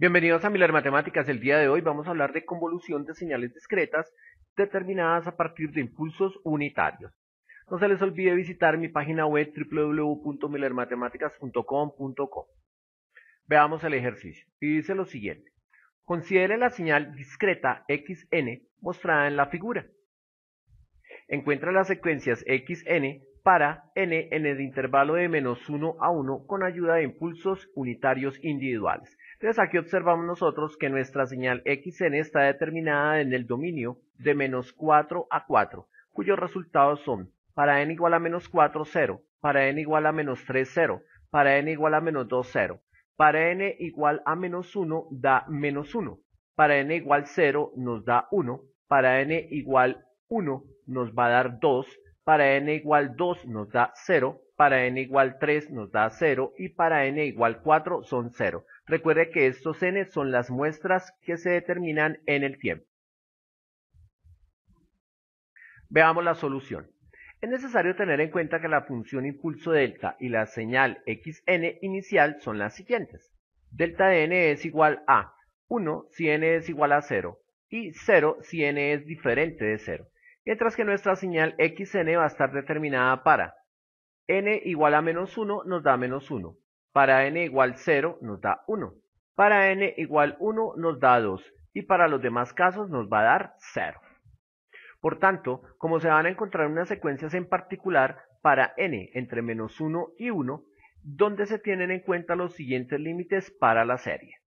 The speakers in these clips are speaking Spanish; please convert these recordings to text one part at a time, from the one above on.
Bienvenidos a Miller Matemáticas. El día de hoy vamos a hablar de convolución de señales discretas determinadas a partir de impulsos unitarios. No se les olvide visitar mi página web www.millermatemáticas.com.co. Veamos el ejercicio. Y dice lo siguiente. Considere la señal discreta xn mostrada en la figura. Encuentra las secuencias xn para n en el intervalo de menos 1 a 1 con ayuda de impulsos unitarios individuales. Entonces aquí observamos nosotros que nuestra señal xn está determinada en el dominio de menos 4 a 4, cuyos resultados son para n igual a menos 4, 0, para n igual a menos 3, 0, para n igual a menos 2, 0, para n igual a menos 1 da menos 1, para n igual 0 nos da 1, para n igual 1 nos va a dar 2, para n igual 2 nos da 0, para n igual 3 nos da 0 y para n igual 4 son 0. Recuerde que estos n son las muestras que se determinan en el tiempo. Veamos la solución. Es necesario tener en cuenta que la función impulso delta y la señal xn inicial son las siguientes. Delta de n es igual a 1 si n es igual a 0 y 0 si n es diferente de 0 mientras que nuestra señal xn va a estar determinada para n igual a menos 1 nos da menos 1, para n igual 0 nos da 1, para n igual 1 nos da 2 y para los demás casos nos va a dar 0. Por tanto, como se van a encontrar unas secuencias en particular para n entre menos 1 y 1, donde se tienen en cuenta los siguientes límites para la serie.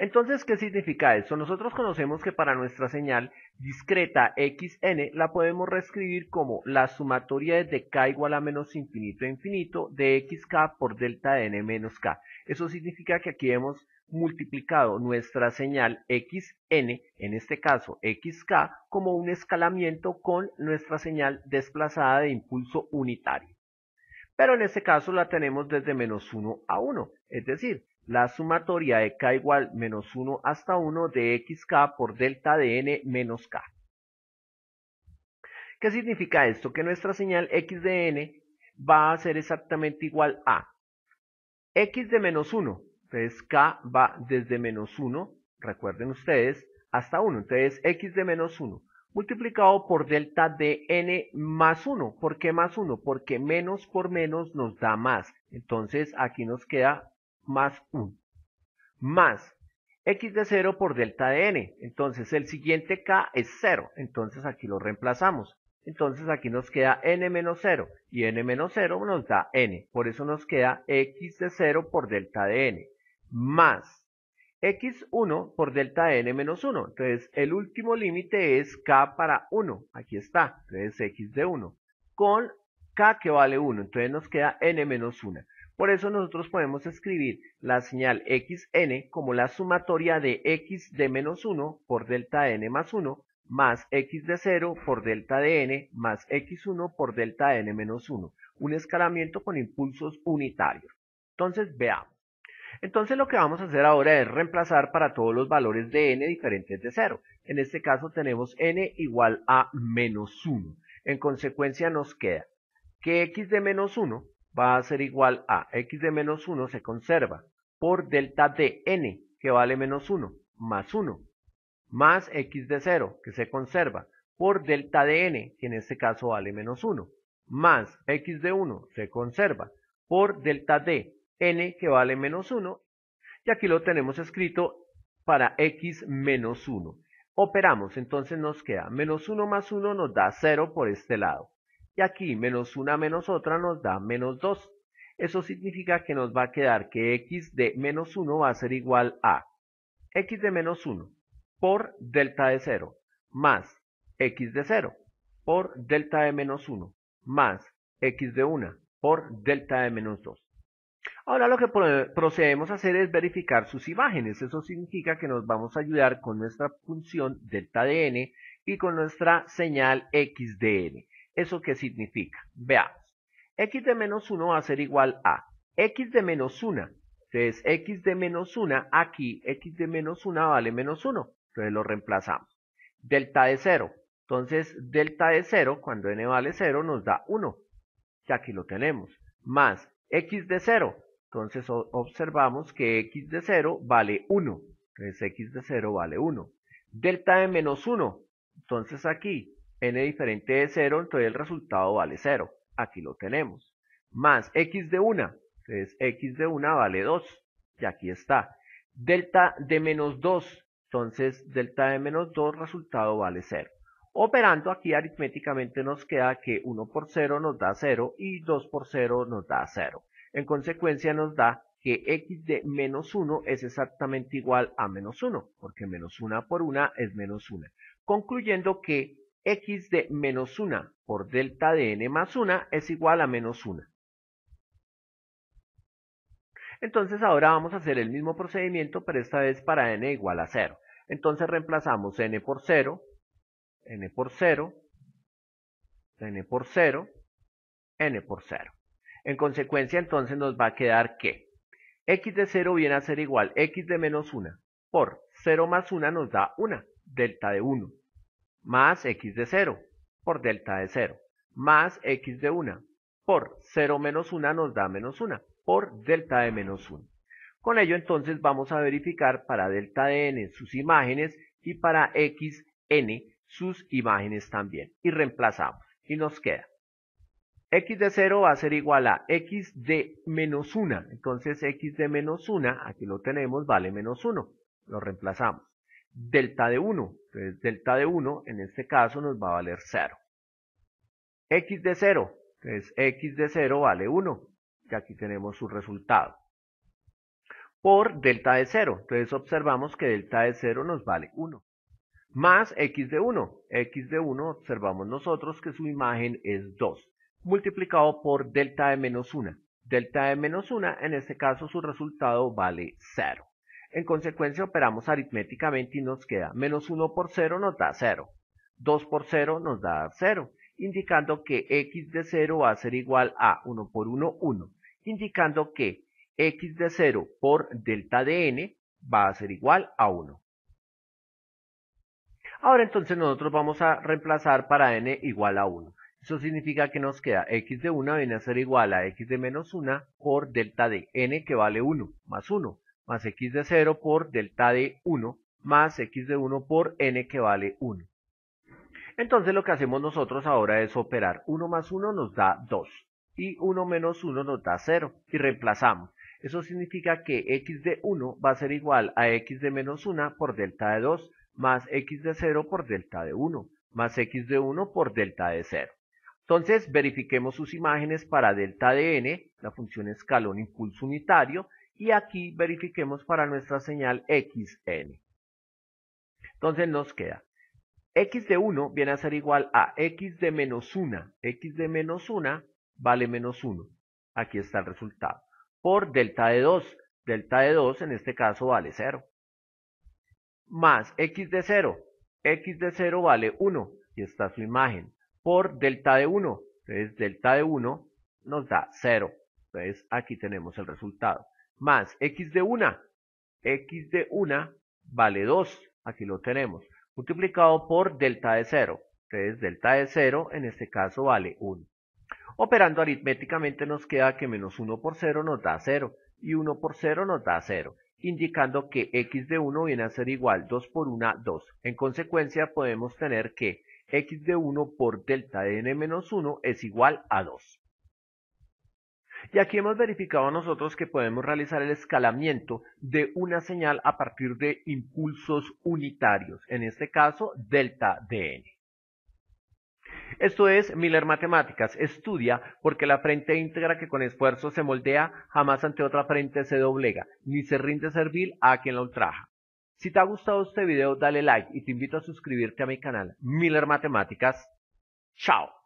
Entonces, ¿qué significa eso? Nosotros conocemos que para nuestra señal discreta xn la podemos reescribir como la sumatoria de k igual a menos infinito a infinito de xk por delta de n menos k. Eso significa que aquí hemos multiplicado nuestra señal xn, en este caso xk, como un escalamiento con nuestra señal desplazada de impulso unitario. Pero en este caso la tenemos desde menos 1 a 1, es decir, la sumatoria de k igual menos 1 hasta 1 de xk por delta de n menos k. ¿Qué significa esto? Que nuestra señal x de n va a ser exactamente igual a x de menos 1. Entonces k va desde menos 1, recuerden ustedes, hasta 1. Entonces x de menos 1 multiplicado por delta de n más 1. ¿Por qué más 1? Porque menos por menos nos da más. Entonces aquí nos queda más 1 más x de 0 por delta de n. Entonces el siguiente k es 0. Entonces aquí lo reemplazamos. Entonces aquí nos queda n menos 0 y n menos 0 nos da n. Por eso nos queda x de 0 por delta de n más x1 por delta de n menos 1. Entonces el último límite es k para 1. Aquí está. Entonces x de 1 con k que vale 1. Entonces nos queda n menos 1. Por eso nosotros podemos escribir la señal xn como la sumatoria de x de menos 1 por delta n más 1 más x de 0 por delta de n más x1 por delta de n menos 1, un escalamiento con impulsos unitarios. Entonces veamos. Entonces lo que vamos a hacer ahora es reemplazar para todos los valores de n diferentes de 0. En este caso tenemos n igual a menos 1. En consecuencia nos queda que x de menos 1 va a ser igual a x de menos 1 se conserva por delta de n, que vale menos 1, más 1, más x de 0, que se conserva por delta de n, que en este caso vale menos 1, más x de 1 se conserva por delta de n, que vale menos 1, y aquí lo tenemos escrito para x menos 1. Operamos, entonces nos queda menos 1 más 1 nos da 0 por este lado. Y aquí menos una menos otra nos da menos 2. Eso significa que nos va a quedar que x de menos 1 va a ser igual a x de menos 1 por delta de 0 más x de 0 por delta de menos 1 más x de 1 por delta de menos 2. Ahora lo que procedemos a hacer es verificar sus imágenes. Eso significa que nos vamos a ayudar con nuestra función delta de n y con nuestra señal x de n. ¿Eso qué significa? Veamos, x de menos 1 va a ser igual a x de menos 1. Entonces, x de menos 1, aquí, x de menos 1 vale menos 1. Entonces lo reemplazamos. Delta de 0. Entonces, delta de 0, cuando n vale 0, nos da 1. Y aquí lo tenemos. Más x de 0. Entonces, observamos que x de 0 vale 1. Entonces, x de 0 vale 1. Delta de menos 1. Entonces, aquí, n diferente de 0, entonces el resultado vale 0. Aquí lo tenemos. Más x de 1, entonces x de 1 vale 2. Y aquí está. Delta de menos 2, entonces delta de menos 2, resultado vale 0. Operando aquí aritméticamente nos queda que 1 por 0 nos da 0 y 2 por 0 nos da 0. En consecuencia nos da que x de menos 1 es exactamente igual a menos 1, porque menos 1 por 1 es menos 1. Concluyendo que x de menos 1 por delta de n más 1 es igual a menos 1. Entonces ahora vamos a hacer el mismo procedimiento, pero esta vez para n igual a 0. Entonces reemplazamos n por 0, n por 0, n por 0, n por 0. En consecuencia entonces nos va a quedar que x de 0 viene a ser igual a x de menos 1 por 0 más 1 nos da 1, delta de 1 más x de 0 por delta de 0 más x de 1 por 0 menos 1 nos da menos 1 por delta de menos 1. Con ello entonces vamos a verificar para delta de n sus imágenes y para xn sus imágenes también y reemplazamos y nos queda x de 0 va a ser igual a x de menos 1. Entonces x de menos 1, aquí lo tenemos, vale menos 1. Lo reemplazamos delta de 1. Entonces delta de 1 en este caso nos va a valer 0. X de 0. Entonces X de 0 vale 1. Y aquí tenemos su resultado. Por delta de 0. Entonces observamos que delta de 0 nos vale 1. Más X de 1. X de 1 observamos nosotros que su imagen es 2. Multiplicado por delta de menos 1. Delta de menos 1, en este caso su resultado vale 0. En consecuencia operamos aritméticamente y nos queda menos 1 por 0 nos da 0. 2 por 0 nos da 0, indicando que x de 0 va a ser igual a 1 por 1, 1, indicando que x de 0 por delta de n va a ser igual a 1. Ahora entonces nosotros vamos a reemplazar para n igual a 1. Eso significa que nos queda x de 1 viene a ser igual a x de menos 1 por delta de n que vale 1 más 1 más x de 0 por delta de 1 más x de 1 por n que vale 1. Entonces lo que hacemos nosotros ahora es operar 1 más 1 nos da 2 y 1 menos 1 nos da 0 y reemplazamos. Eso significa que x de 1 va a ser igual a x de menos 1 por delta de 2 más x de 0 por delta de 1 más x de 1 por delta de 0. Entonces verifiquemos sus imágenes para delta de n, la función escalón impulso unitario, y aquí verifiquemos para nuestra señal xn. Entonces nos queda x de 1 viene a ser igual a x de menos 1. x de menos 1 vale menos 1. Aquí está el resultado. Por delta de 2. Delta de 2 en este caso vale 0. Más x de 0. x de 0 vale 1. aquí está su imagen. Por delta de 1. Entonces delta de 1 nos da 0. Entonces aquí tenemos el resultado más x de 1. x de 1 vale 2. Aquí lo tenemos. Multiplicado por delta de 0. Entonces delta de 0 en este caso vale 1. Operando aritméticamente nos queda que menos 1 por 0 nos da 0. Y 1 por 0 nos da 0 indicando que x de 1 viene a ser igual 2 por 1, 2. En consecuencia podemos tener que x de 1 por delta de n menos 1 es igual a 2. Y aquí hemos verificado nosotros que podemos realizar el escalamiento de una señal a partir de impulsos unitarios, en este caso delta de n. Esto es Miller Matemáticas, estudia porque la frente íntegra que con esfuerzo se moldea jamás ante otra frente se doblega, ni se rinde servil a quien la ultraja. Si te ha gustado este video dale like y te invito a suscribirte a mi canal Miller Matemáticas. Chao.